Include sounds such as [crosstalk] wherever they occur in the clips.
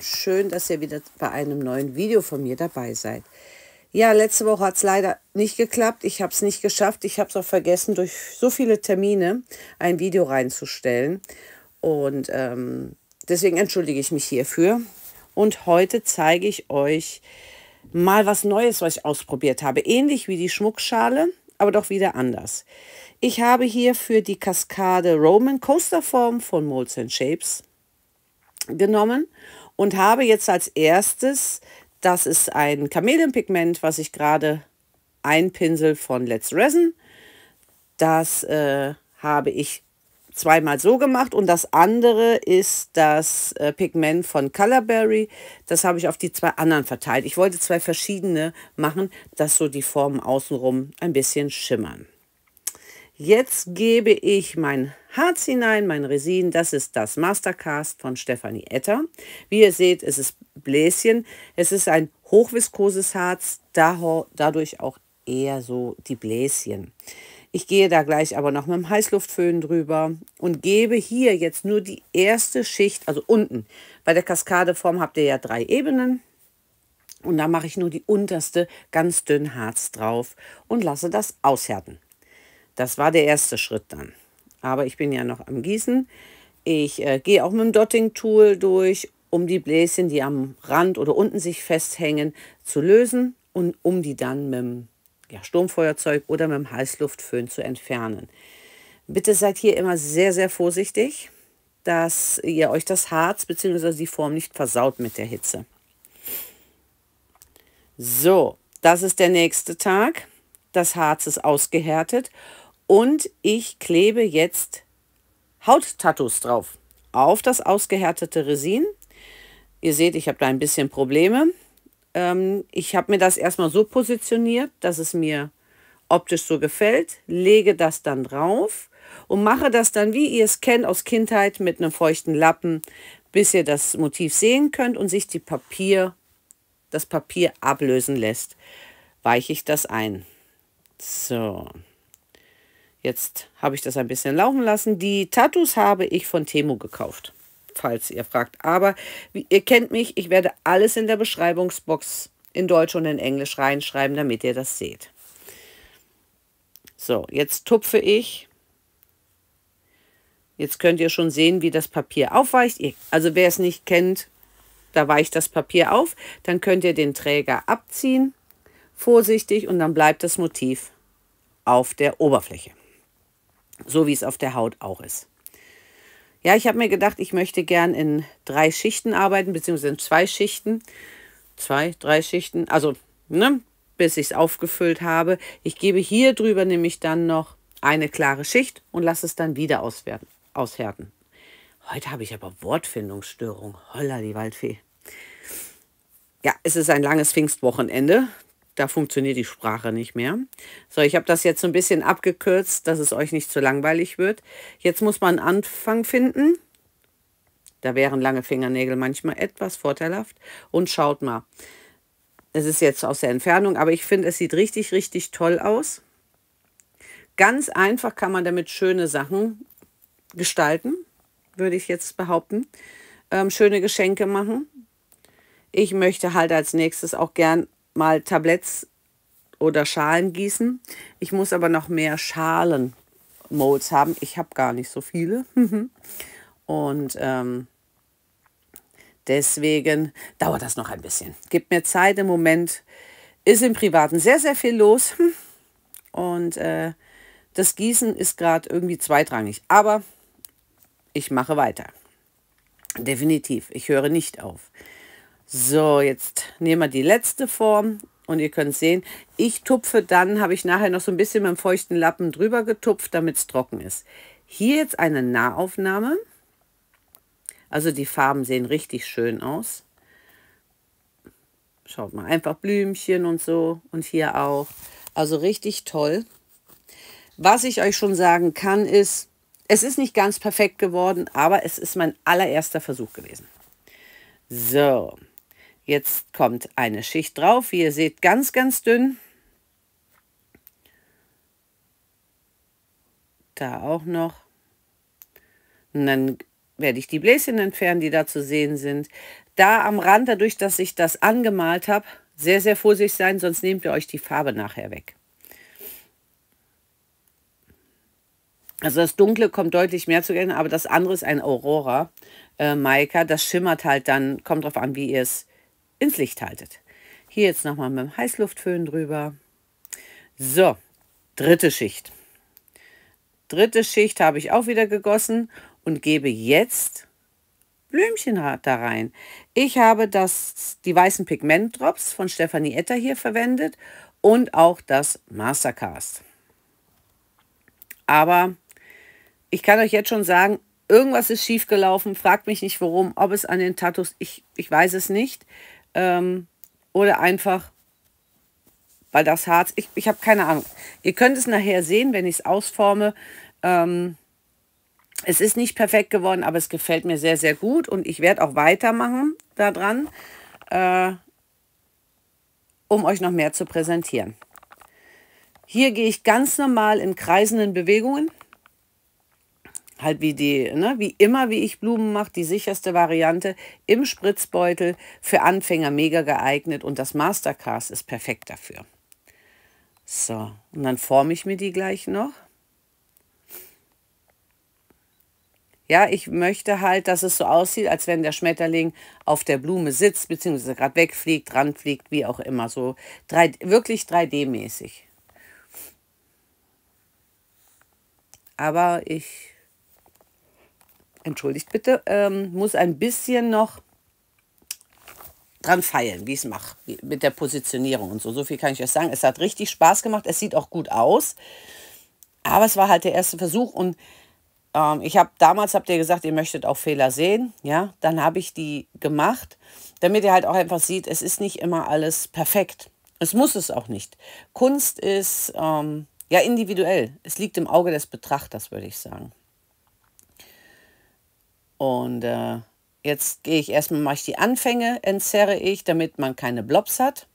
und schön, dass ihr wieder bei einem neuen Video von mir dabei seid. Ja, letzte Woche hat es leider nicht geklappt. Ich habe es nicht geschafft. Ich habe es auch vergessen, durch so viele Termine ein Video reinzustellen. Und ähm, deswegen entschuldige ich mich hierfür. Und heute zeige ich euch mal was Neues, was ich ausprobiert habe. Ähnlich wie die Schmuckschale, aber doch wieder anders. Ich habe hier für die Kaskade Roman Coaster Form von Molds and Shapes genommen und habe jetzt als erstes, das ist ein Chamäleonpigment, was ich gerade einpinsel von Let's Resin. Das äh, habe ich zweimal so gemacht und das andere ist das äh, Pigment von Colorberry. Das habe ich auf die zwei anderen verteilt. Ich wollte zwei verschiedene machen, dass so die Formen außenrum ein bisschen schimmern. Jetzt gebe ich mein Harz hinein, mein Resin. Das ist das Mastercast von Stefanie Etter. Wie ihr seht, es ist Bläschen. Es ist ein hochviskoses Harz, dadurch auch eher so die Bläschen. Ich gehe da gleich aber noch mit dem Heißluftföhn drüber und gebe hier jetzt nur die erste Schicht, also unten. Bei der Kaskadeform habt ihr ja drei Ebenen. Und da mache ich nur die unterste ganz dünn Harz drauf und lasse das aushärten. Das war der erste Schritt dann. Aber ich bin ja noch am Gießen. Ich äh, gehe auch mit dem Dotting-Tool durch, um die Bläschen, die am Rand oder unten sich festhängen, zu lösen und um die dann mit dem ja, Sturmfeuerzeug oder mit dem Heißluftföhn zu entfernen. Bitte seid hier immer sehr, sehr vorsichtig, dass ihr euch das Harz bzw. die Form nicht versaut mit der Hitze. So, das ist der nächste Tag. Das Harz ist ausgehärtet und ich klebe jetzt Hauttattoos drauf. Auf das ausgehärtete Resin. Ihr seht, ich habe da ein bisschen Probleme. Ähm, ich habe mir das erstmal so positioniert, dass es mir optisch so gefällt. Lege das dann drauf und mache das dann, wie ihr es kennt aus Kindheit, mit einem feuchten Lappen, bis ihr das Motiv sehen könnt und sich die Papier, das Papier ablösen lässt. Weiche ich das ein. So. Jetzt habe ich das ein bisschen laufen lassen. Die Tattoos habe ich von Temo gekauft, falls ihr fragt. Aber wie, ihr kennt mich, ich werde alles in der Beschreibungsbox in Deutsch und in Englisch reinschreiben, damit ihr das seht. So, jetzt tupfe ich. Jetzt könnt ihr schon sehen, wie das Papier aufweicht. Also wer es nicht kennt, da weicht das Papier auf. Dann könnt ihr den Träger abziehen, vorsichtig, und dann bleibt das Motiv auf der Oberfläche so wie es auf der Haut auch ist. Ja, ich habe mir gedacht, ich möchte gern in drei Schichten arbeiten, beziehungsweise in zwei Schichten. Zwei, drei Schichten, also ne, bis ich es aufgefüllt habe. Ich gebe hier drüber nämlich dann noch eine klare Schicht und lasse es dann wieder auswerten, aushärten. Heute habe ich aber Wortfindungsstörung. Holla, die Waldfee. Ja, es ist ein langes Pfingstwochenende da funktioniert die Sprache nicht mehr. So, ich habe das jetzt so ein bisschen abgekürzt, dass es euch nicht zu langweilig wird. Jetzt muss man einen Anfang finden. Da wären lange Fingernägel manchmal etwas vorteilhaft. Und schaut mal, es ist jetzt aus der Entfernung, aber ich finde, es sieht richtig, richtig toll aus. Ganz einfach kann man damit schöne Sachen gestalten, würde ich jetzt behaupten. Ähm, schöne Geschenke machen. Ich möchte halt als nächstes auch gern mal Tabletts oder Schalen gießen. Ich muss aber noch mehr Schalen-Molds haben. Ich habe gar nicht so viele. [laughs] Und ähm, deswegen dauert das noch ein bisschen. Gibt mir Zeit im Moment. Ist im Privaten sehr, sehr viel los. [laughs] Und äh, das Gießen ist gerade irgendwie zweitrangig. Aber ich mache weiter. Definitiv. Ich höre nicht auf. So, jetzt nehmen wir die letzte Form und ihr könnt sehen, ich tupfe dann, habe ich nachher noch so ein bisschen mit dem feuchten Lappen drüber getupft, damit es trocken ist. Hier jetzt eine Nahaufnahme. Also die Farben sehen richtig schön aus. Schaut mal, einfach Blümchen und so und hier auch. Also richtig toll. Was ich euch schon sagen kann, ist, es ist nicht ganz perfekt geworden, aber es ist mein allererster Versuch gewesen. So, Jetzt kommt eine Schicht drauf, wie ihr seht, ganz, ganz dünn. Da auch noch. Und dann werde ich die Bläschen entfernen, die da zu sehen sind. Da am Rand, dadurch, dass ich das angemalt habe, sehr, sehr vorsichtig sein, sonst nehmt ihr euch die Farbe nachher weg. Also das Dunkle kommt deutlich mehr zu gehen, aber das andere ist ein Aurora äh, Maika. Das schimmert halt dann, kommt drauf an, wie ihr es ins Licht haltet. Hier jetzt nochmal mit dem Heißluftföhn drüber. So, dritte Schicht. Dritte Schicht habe ich auch wieder gegossen und gebe jetzt Blümchen da rein. Ich habe das, die weißen Pigmentdrops von Stefanie Etter hier verwendet und auch das Mastercast. Aber ich kann euch jetzt schon sagen, irgendwas ist schief gelaufen. Fragt mich nicht warum, ob es an den Tattoos, ich, ich weiß es nicht. Ähm, oder einfach, weil das Harz, ich, ich habe keine Ahnung. Ihr könnt es nachher sehen, wenn ich es ausforme. Ähm, es ist nicht perfekt geworden, aber es gefällt mir sehr, sehr gut und ich werde auch weitermachen daran, äh, um euch noch mehr zu präsentieren. Hier gehe ich ganz normal in kreisenden Bewegungen halt wie die, ne, wie immer, wie ich Blumen mache, die sicherste Variante im Spritzbeutel für Anfänger mega geeignet und das Mastercast ist perfekt dafür. So, und dann forme ich mir die gleich noch. Ja, ich möchte halt, dass es so aussieht, als wenn der Schmetterling auf der Blume sitzt, beziehungsweise gerade wegfliegt, ranfliegt, wie auch immer. So drei, wirklich 3D-mäßig. Aber ich entschuldigt bitte, ähm, muss ein bisschen noch dran feilen, wie ich es mache, mit der Positionierung und so. So viel kann ich euch sagen. Es hat richtig Spaß gemacht. Es sieht auch gut aus. Aber es war halt der erste Versuch und ähm, ich habe damals, habt ihr gesagt, ihr möchtet auch Fehler sehen. Ja, dann habe ich die gemacht, damit ihr halt auch einfach sieht, es ist nicht immer alles perfekt. Es muss es auch nicht. Kunst ist ähm, ja individuell. Es liegt im Auge des Betrachters, würde ich sagen. Und äh, jetzt gehe ich erstmal, mache ich die Anfänge, entzerre ich, damit man keine Blobs hat.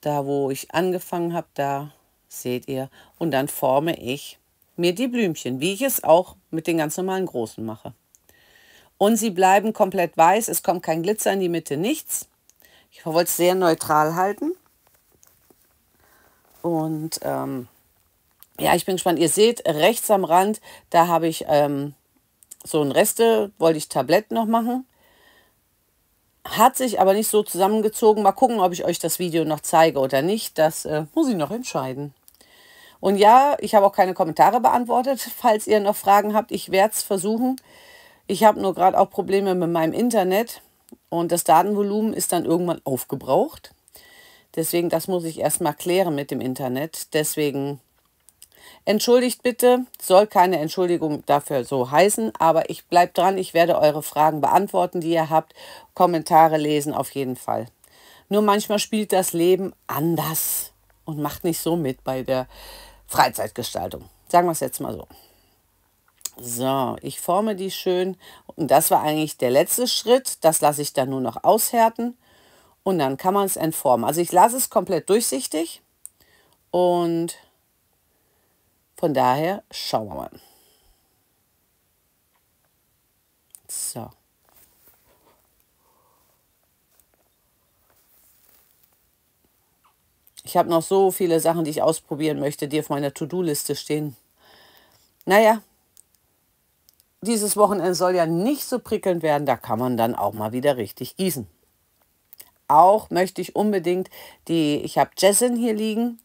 Da, wo ich angefangen habe, da seht ihr. Und dann forme ich mir die Blümchen, wie ich es auch mit den ganz normalen großen mache. Und sie bleiben komplett weiß, es kommt kein Glitzer in die Mitte, nichts. Ich wollte es sehr neutral halten. Und ähm, ja, ich bin gespannt. Ihr seht rechts am Rand, da habe ich ähm, so ein Reste wollte ich Tablett noch machen. Hat sich aber nicht so zusammengezogen. Mal gucken, ob ich euch das Video noch zeige oder nicht. Das äh, muss ich noch entscheiden. Und ja, ich habe auch keine Kommentare beantwortet. [laughs] Falls ihr noch Fragen habt, ich werde es versuchen. Ich habe nur gerade auch Probleme mit meinem Internet und das Datenvolumen ist dann irgendwann aufgebraucht. Deswegen, das muss ich erstmal klären mit dem Internet. Deswegen Entschuldigt bitte, soll keine Entschuldigung dafür so heißen, aber ich bleibe dran, ich werde eure Fragen beantworten, die ihr habt, Kommentare lesen auf jeden Fall. Nur manchmal spielt das Leben anders und macht nicht so mit bei der Freizeitgestaltung. Sagen wir es jetzt mal so. So, ich forme die schön und das war eigentlich der letzte Schritt. Das lasse ich dann nur noch aushärten und dann kann man es entformen. Also ich lasse es komplett durchsichtig und von daher schauen wir mal. So. Ich habe noch so viele Sachen, die ich ausprobieren möchte, die auf meiner To-Do-Liste stehen. Naja, dieses Wochenende soll ja nicht so prickelnd werden, da kann man dann auch mal wieder richtig gießen. Auch möchte ich unbedingt die, ich habe Jessen hier liegen,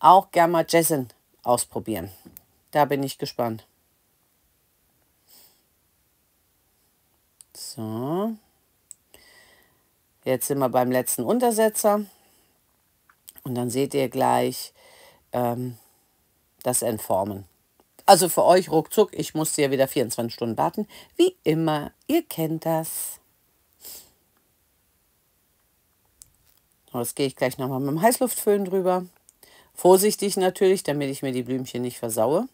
auch gerne mal Jessen ausprobieren. Da bin ich gespannt. So. Jetzt sind wir beim letzten Untersetzer. Und dann seht ihr gleich ähm, das Entformen. Also für euch ruckzuck, ich musste ja wieder 24 Stunden warten. Wie immer, ihr kennt das. So, jetzt gehe ich gleich nochmal mit dem Heißluftföhn drüber. Vorsichtig natürlich, damit ich mir die Blümchen nicht versaue.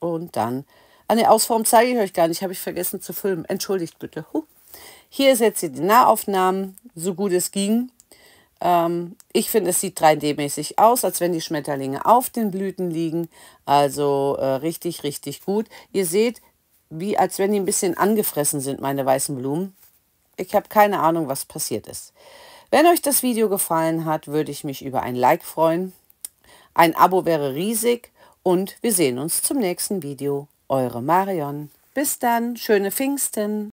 Und dann, eine ah Ausform zeige ich euch gar nicht, habe ich vergessen zu filmen. Entschuldigt bitte. Huh. Hier setzt ihr die Nahaufnahmen, so gut es ging. Ähm, ich finde, es sieht 3D-mäßig aus, als wenn die Schmetterlinge auf den Blüten liegen. Also äh, richtig, richtig gut. Ihr seht, wie als wenn die ein bisschen angefressen sind, meine weißen Blumen. Ich habe keine Ahnung, was passiert ist. Wenn euch das Video gefallen hat, würde ich mich über ein Like freuen. Ein Abo wäre riesig und wir sehen uns zum nächsten Video. Eure Marion. Bis dann, schöne Pfingsten.